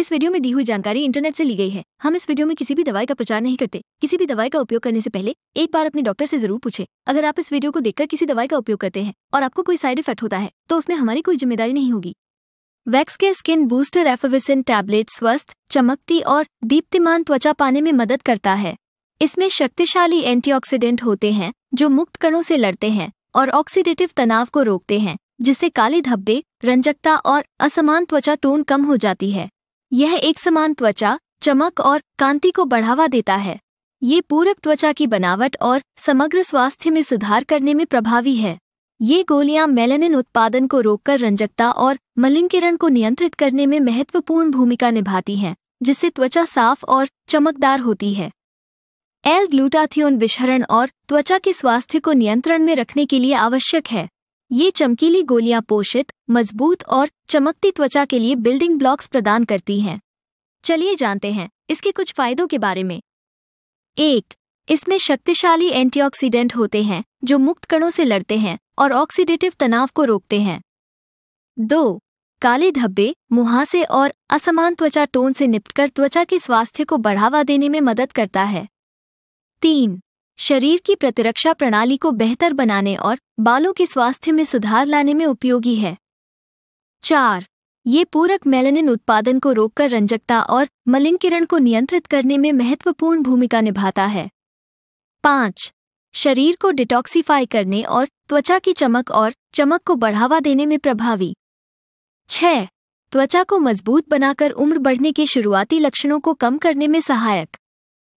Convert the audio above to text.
इस वीडियो में दी हुई जानकारी इंटरनेट से ली गई है हम इस वीडियो में किसी भी दवाई का प्रचार नहीं करते किसी भी दवाई का उपयोग करने से पहले एक बार अपने डॉक्टर से जरूर पूछे अगर आप इस वीडियो को देखकर किसी दवाई का उपयोग करते हैं और आपको कोई साइड इफेक्ट होता है तो उसमें हमारी कोई जिम्मेदारी नहीं होगी वैक्स के स्किन बूस्टर एफोविसिन टैबलेट स्वस्थ चमकती और दीप्तिमान त्वचा पाने में मदद करता है इसमें शक्तिशाली एंटी होते हैं जो मुक्त कणों से लड़ते हैं और ऑक्सीडेटिव तनाव को रोकते हैं जिससे काले धब्बे रंजकता और असमान त्वचा टोन कम हो जाती है यह एक समान त्वचा चमक और कांति को बढ़ावा देता है ये पूरक त्वचा की बनावट और समग्र स्वास्थ्य में सुधार करने में प्रभावी है ये गोलियां मेलेनिन उत्पादन को रोककर रंजकता और मलिंकिरण को नियंत्रित करने में महत्वपूर्ण भूमिका निभाती हैं जिससे त्वचा साफ और चमकदार होती है एल ग्लूटाथियोन विषहरण और त्वचा के स्वास्थ्य को नियंत्रण में रखने के लिए आवश्यक है ये चमकीली गोलियां पोषित मजबूत और चमकती त्वचा के लिए बिल्डिंग ब्लॉक्स प्रदान करती हैं चलिए जानते हैं इसके कुछ फायदों के बारे में एक इसमें शक्तिशाली एंटीऑक्सीडेंट होते हैं जो मुक्त कणों से लड़ते हैं और ऑक्सीडेटिव तनाव को रोकते हैं दो काले धब्बे मुहासे और असमान त्वचा टोन से निपटकर त्वचा के स्वास्थ्य को बढ़ावा देने में मदद करता है तीन शरीर की प्रतिरक्षा प्रणाली को बेहतर बनाने और बालों के स्वास्थ्य में सुधार लाने में उपयोगी है चार ये पूरक मेलेनिन उत्पादन को रोककर रंजकता और मलिनकिरण को नियंत्रित करने में महत्वपूर्ण भूमिका निभाता है पाँच शरीर को डिटॉक्सीफाई करने और त्वचा की चमक और चमक को बढ़ावा देने में प्रभावी छ त्वचा को मजबूत बनाकर उम्र बढ़ने के शुरुआती लक्षणों को कम करने में सहायक